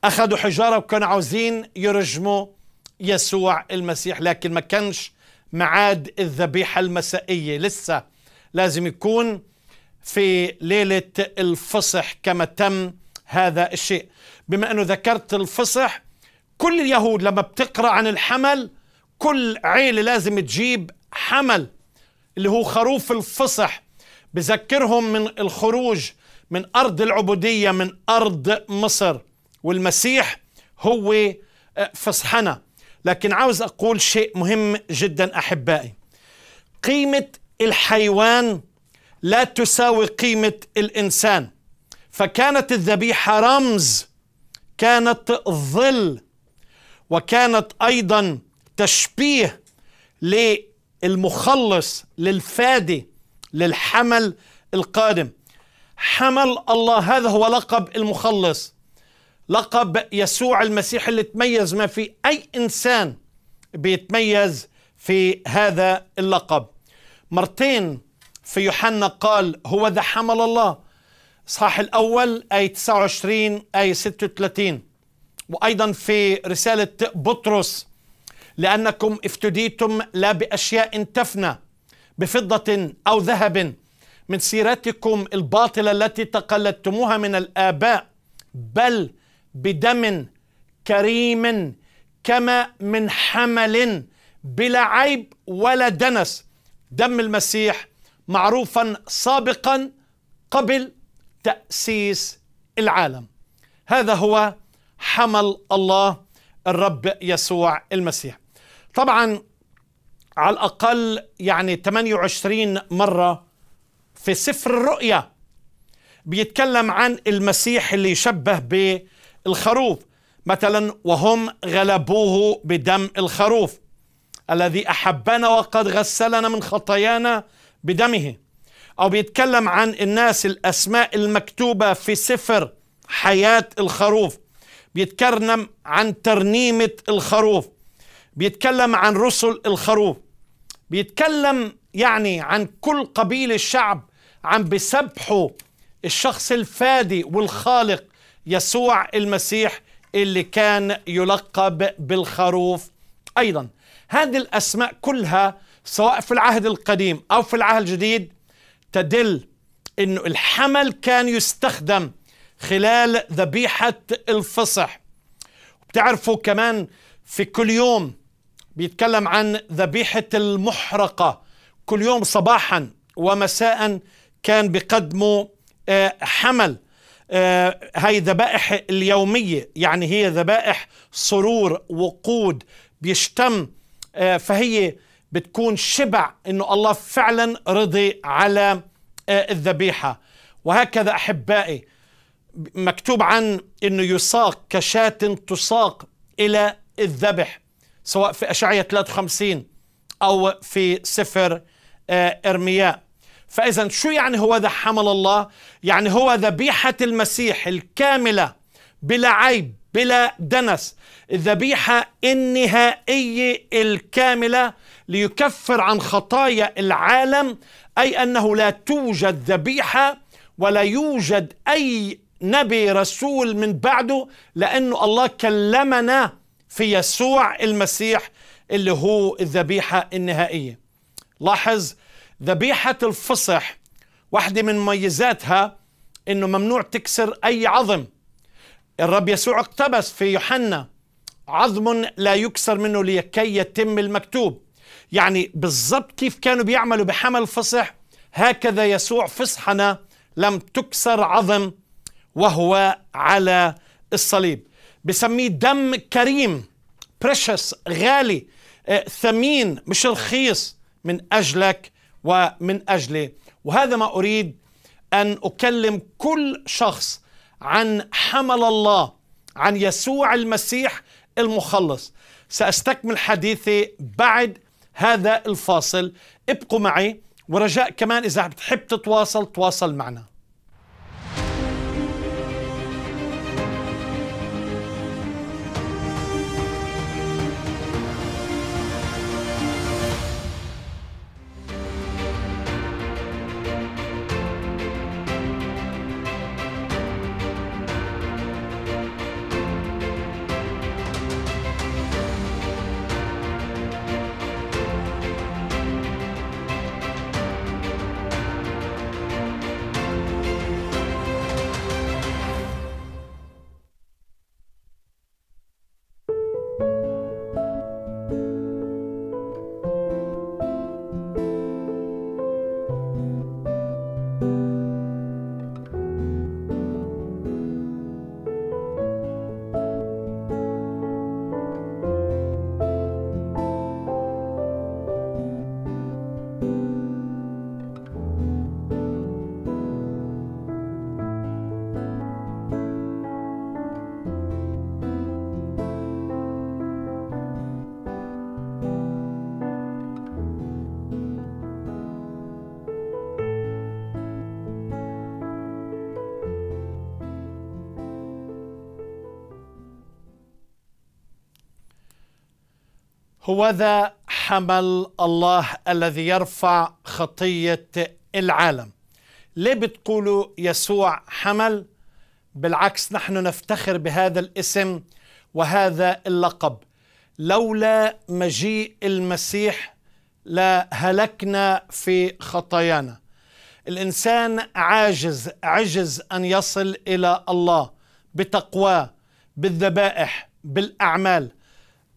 أخذوا حجارة وكانوا عاوزين يرجموا يسوع المسيح لكن ما كانش معاد الذبيحة المسائية لسه لازم يكون في ليلة الفصح كما تم هذا الشيء بما أنه ذكرت الفصح كل اليهود لما بتقرأ عن الحمل كل عيلة لازم تجيب حمل اللي هو خروف الفصح بذكرهم من الخروج من أرض العبودية من أرض مصر والمسيح هو آه، فصحنا لكن عاوز أقول شيء مهم جدا أحبائي قيمة الحيوان لا تساوي قيمة الإنسان فكانت الذبيحة رمز كانت ظل وكانت أيضا تشبيه للمخلص للفادي للحمل القادم حمل الله هذا هو لقب المخلص لقب يسوع المسيح اللي تميز ما في أي إنسان بيتميز في هذا اللقب مرتين في يوحنا قال هو ذا حمل الله صح الأول اي 29 اي 36 وأيضا في رسالة بطرس لأنكم افتديتم لا بأشياء تفنى بفضة أو ذهب من سيرتكم الباطلة التي تقلدتموها من الآباء بل بدم كريم كما من حمل بلا عيب ولا دنس دم المسيح معروفا سابقا قبل تأسيس العالم هذا هو حمل الله الرب يسوع المسيح طبعا على الأقل يعني 28 مرة في سفر الرؤيا بيتكلم عن المسيح اللي يشبه بالخروف مثلا وهم غلبوه بدم الخروف الذي أحبنا وقد غسلنا من خطايانا بدمه أو بيتكلم عن الناس الأسماء المكتوبة في سفر حياة الخروف بيتكلم عن ترنيمة الخروف بيتكلم عن رسل الخروف بيتكلم يعني عن كل قبيل الشعب عم بيسبحوا الشخص الفادي والخالق يسوع المسيح اللي كان يلقب بالخروف ايضا هذه الاسماء كلها سواء في العهد القديم او في العهد الجديد تدل انه الحمل كان يستخدم خلال ذبيحه الفصح بتعرفوا كمان في كل يوم بيتكلم عن ذبيحة المحرقة كل يوم صباحا ومساء كان بقدمه آه، حمل آه، هاي ذبائح اليومية يعني هي ذبائح سرور وقود بيشتم آه، فهي بتكون شبع انه الله فعلا رضي على الذبيحة وهكذا أحبائي مكتوب عن انه يساق كشاة تساق الى الذبح سواء في أشعية 53 أو في سفر آه، إرمياء فإذا شو يعني هو ذا حمل الله؟ يعني هو ذبيحة المسيح الكاملة بلا عيب بلا دنس الذبيحة النهائية الكاملة ليكفر عن خطايا العالم أي أنه لا توجد ذبيحة ولا يوجد أي نبي رسول من بعده لأنه الله كلمنا في يسوع المسيح اللي هو الذبيحة النهائية لاحظ ذبيحة الفصح واحدة من مميزاتها انه ممنوع تكسر اي عظم الرب يسوع اقتبس في يوحنا عظم لا يكسر منه لكي يتم المكتوب يعني بالضبط كيف كانوا بيعملوا بحمل الفصح هكذا يسوع فصحنا لم تكسر عظم وهو على الصليب بسميه دم كريم بريشس غالي آه، ثمين مش رخيص من أجلك ومن أجلي وهذا ما أريد أن أكلم كل شخص عن حمل الله عن يسوع المسيح المخلص سأستكمل حديثي بعد هذا الفاصل ابقوا معي ورجاء كمان إذا بتحب تتواصل تواصل معنا هو ذا حمل الله الذي يرفع خطية العالم ليه بتقولوا يسوع حمل بالعكس نحن نفتخر بهذا الاسم وهذا اللقب لولا مجيء المسيح لهلكنا في خطايانا الانسان عاجز عجز ان يصل الى الله بتقواه بالذبائح بالاعمال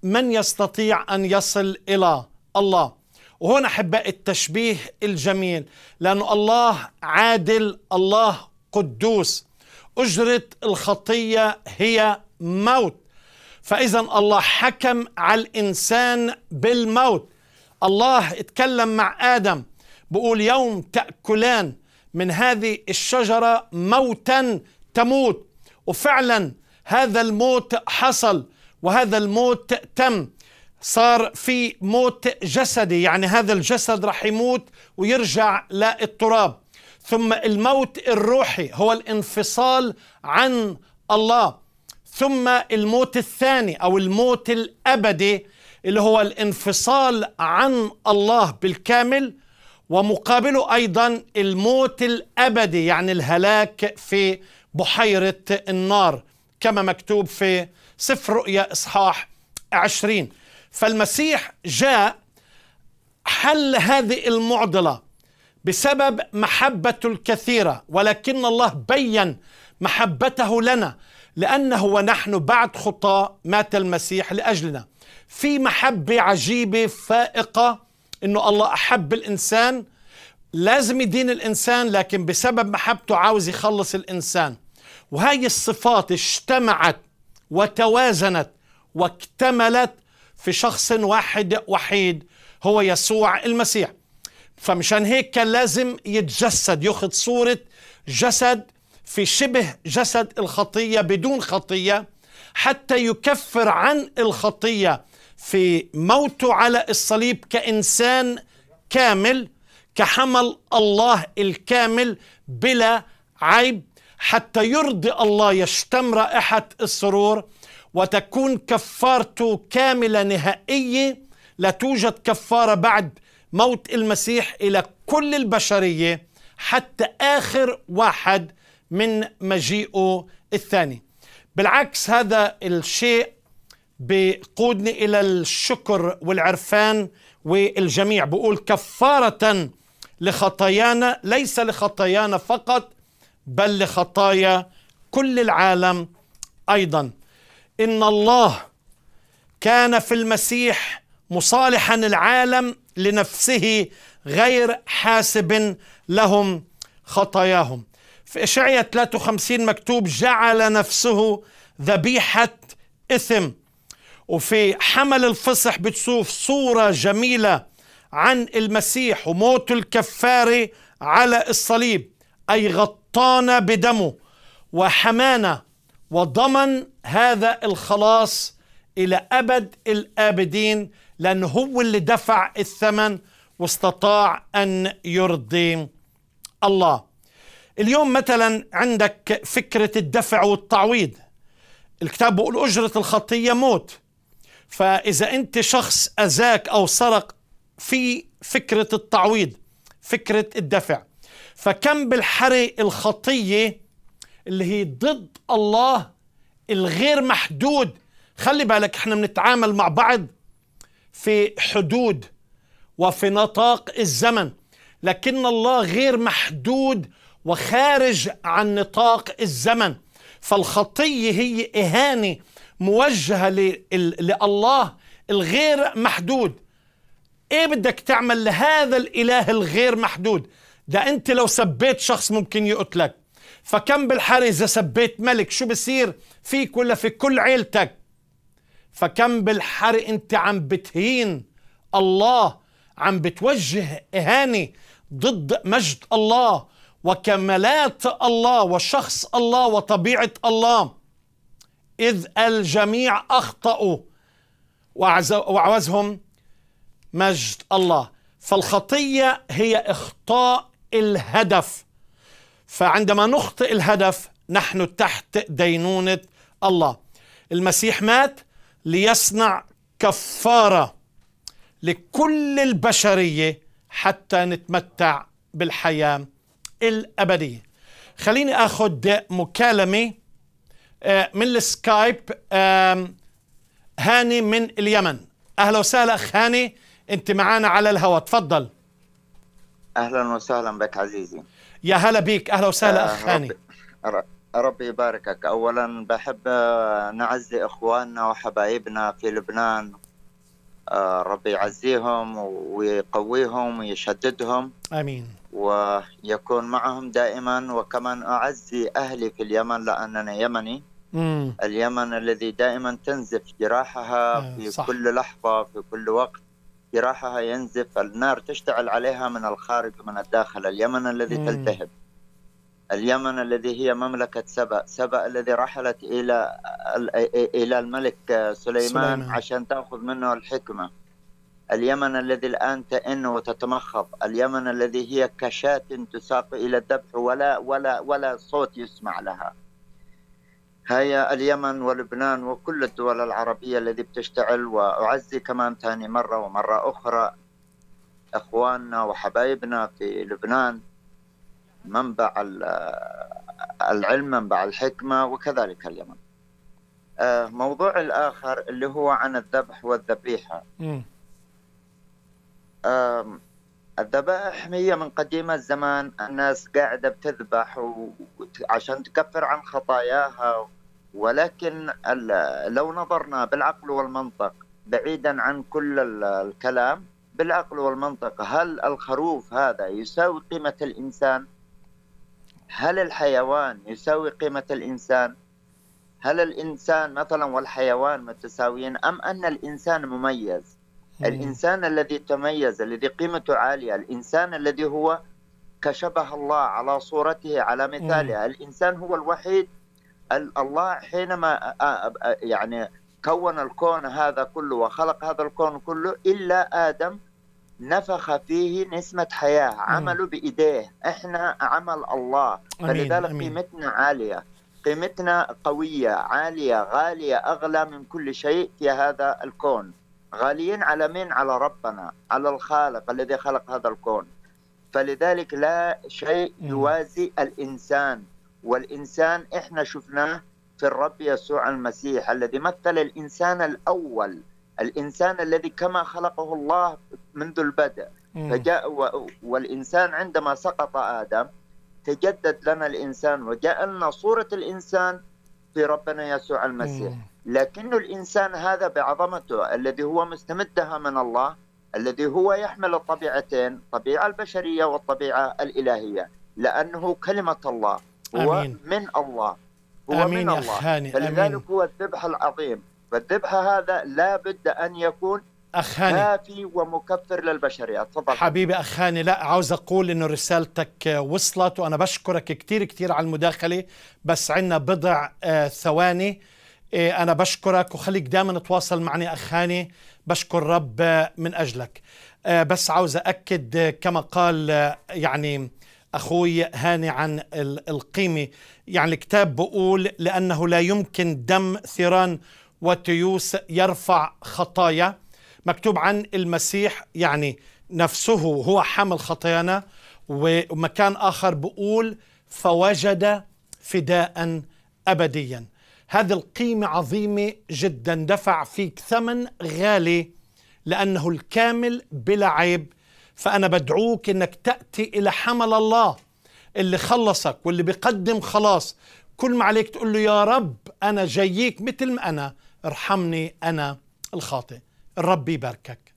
من يستطيع أن يصل إلى الله وهون أحباء التشبيه الجميل لأن الله عادل الله قدوس أجرة الخطية هي موت فإذا الله حكم على الإنسان بالموت الله اتكلم مع آدم بقول يوم تأكلان من هذه الشجرة موتا تموت وفعلا هذا الموت حصل وهذا الموت تم صار في موت جسدي يعني هذا الجسد رح يموت ويرجع للتراب ثم الموت الروحي هو الانفصال عن الله ثم الموت الثاني او الموت الابدي اللي هو الانفصال عن الله بالكامل ومقابله ايضا الموت الابدي يعني الهلاك في بحيره النار كما مكتوب في سفر رؤيا إصحاح عشرين فالمسيح جاء حل هذه المعضلة بسبب محبته الكثيرة ولكن الله بيّن محبته لنا لأنه ونحن بعد خطاة مات المسيح لأجلنا في محبة عجيبة فائقة أنه الله أحب الإنسان لازم يدين الإنسان لكن بسبب محبته عاوز يخلص الإنسان وهي الصفات اجتمعت وتوازنت واكتملت في شخص واحد وحيد هو يسوع المسيح فمشان هيك كان لازم يتجسد ياخذ صورة جسد في شبه جسد الخطية بدون خطية حتى يكفر عن الخطية في موته على الصليب كإنسان كامل كحمل الله الكامل بلا عيب حتى يرضي الله يشتم رائحة السرور وتكون كفارته كاملة نهائية لا توجد كفارة بعد موت المسيح إلى كل البشرية حتى آخر واحد من مجيئه الثاني بالعكس هذا الشيء بقودني إلى الشكر والعرفان والجميع بقول كفارة لخطايانا ليس لخطايانا فقط بل لخطايا كل العالم ايضا ان الله كان في المسيح مصالحا العالم لنفسه غير حاسب لهم خطاياهم في إشعية 53 مكتوب جعل نفسه ذبيحة إثم وفي حمل الفصح بتشوف صورة جميلة عن المسيح وموت الكفاري على الصليب أي غطاء وطان بدمه وحمانا وضمن هذا الخلاص إلى أبد الآبدين لأنه هو اللي دفع الثمن واستطاع أن يرضي الله اليوم مثلا عندك فكرة الدفع والتعويض الكتاب بيقول أجرة الخطية موت فإذا أنت شخص أذاك أو سرق في فكرة التعويض فكرة الدفع فكم بالحري الخطية اللي هي ضد الله الغير محدود خلي بالك احنا بنتعامل مع بعض في حدود وفي نطاق الزمن لكن الله غير محدود وخارج عن نطاق الزمن فالخطية هي إهانة موجهة لله الغير محدود ايه بدك تعمل لهذا الاله الغير محدود ده انت لو سبيت شخص ممكن يقتلك فكم بالحري اذا سبيت ملك شو بصير فيك ولا في كل عيلتك فكم بالحري انت عم بتهين الله عم بتوجه اهانه ضد مجد الله وكمالات الله وشخص الله وطبيعه الله اذ الجميع اخطاوا وعوزهم مجد الله فالخطيه هي اخطاء الهدف فعندما نخطئ الهدف نحن تحت دينونة الله المسيح مات ليصنع كفارة لكل البشرية حتى نتمتع بالحياة الأبدية خليني أخذ مكالمة آه، من السكايب هاني من اليمن أهلا وسهلا أخ هاني أنت معانا على الهواء تفضل اهلا وسهلا بك عزيزي يا هلا بك اهلا وسهلا أه اخ ربي, ربي يباركك اولا بحب آه، نعزي اخواننا وحبايبنا في لبنان آه، ربي يعزيهم ويقويهم ويشددهم امين ويكون معهم دائما وكمان اعزي اهلي في اليمن لانني يمني مم. اليمن الذي دائما تنزف جراحها آه، في صح. كل لحظه في كل وقت جراحها ينزف النار تشتعل عليها من الخارج من الداخل اليمن الذي تلتهب اليمن الذي هي مملكة سبأ سبأ الذي رحلت إلى إلى الملك سليمان, سليمان عشان تأخذ منه الحكمة اليمن الذي الآن تئن وتتمخض اليمن الذي هي كشاة تساق إلى الذبح ولا ولا ولا صوت يسمع لها هيا اليمن ولبنان وكل الدول العربية التي بتشتغل وأعزي كمان ثاني مرة ومرة أخرى إخواننا وحبايبنا في لبنان منبع العلم منبع الحكمة وكذلك اليمن آه، موضوع الآخر اللي هو عن الذبح والذبيحة الذبائح هي من قديم الزمان الناس قاعدة بتذبح عشان تكفر عن خطاياها ولكن لو نظرنا بالعقل والمنطق بعيدا عن كل الكلام بالعقل والمنطق هل الخروف هذا يساوي قيمة الإنسان؟ هل الحيوان يساوي قيمة الإنسان؟ هل الإنسان مثلا والحيوان متساويين أم أن الإنسان مميز؟ الإنسان الذي تميز الذي قيمته عالية الإنسان الذي هو كشبه الله على صورته على مثاله الإنسان هو الوحيد الله حينما يعني كون الكون هذا كله وخلق هذا الكون كله إلا آدم نفخ فيه نسمة حياة عمله بإيديه إحنا عمل الله فلذلك قيمتنا عالية قيمتنا قوية عالية غالية أغلى من كل شيء في هذا الكون غاليين على مين على ربنا على الخالق الذي خلق هذا الكون فلذلك لا شيء يوازي الإنسان والإنسان إحنا شفناه في الرب يسوع المسيح الذي مثل الإنسان الأول الإنسان الذي كما خلقه الله منذ البدء فجاء والإنسان عندما سقط آدم تجدد لنا الإنسان وجاء لنا صورة الإنسان في ربنا يسوع المسيح لكن الإنسان هذا بعظمته الذي هو مستمدها من الله الذي هو يحمل الطبيعتين الطبيعة البشرية والطبيعة الإلهية لأنه كلمة الله هو آمين. من الله هو آمين من الله هاني. فلذلك آمين. هو الذبح العظيم فالذبح هذا لا بد أن يكون أخ هاني كافي ومكفر للبشرية تفضل حبيبي أخ هاني لا عاوز أقول إنه رسالتك وصلت وأنا بشكرك كثير كثير على المداخلة بس عندنا بضع آه ثواني آه أنا بشكرك وخليك دائما تواصل معنا أخ هاني بشكر رب آه، من أجلك آه بس عاوز أكد آه، كما قال آه، يعني أخوي هاني عن القيمة يعني الكتاب بقول لأنه لا يمكن دم ثيران وتيوس يرفع خطايا مكتوب عن المسيح يعني نفسه هو حامل خطايانا ومكان آخر بقول فوجد فداء أبديا هذه القيمة عظيمة جدا دفع فيك ثمن غالي لأنه الكامل بلا عيب فأنا بدعوك إنك تأتي إلى حمل الله اللي خلصك واللي بيقدم خلاص كل ما عليك تقول له يا رب أنا جاييك مثل ما أنا ارحمني أنا الخاطئ الرب يباركك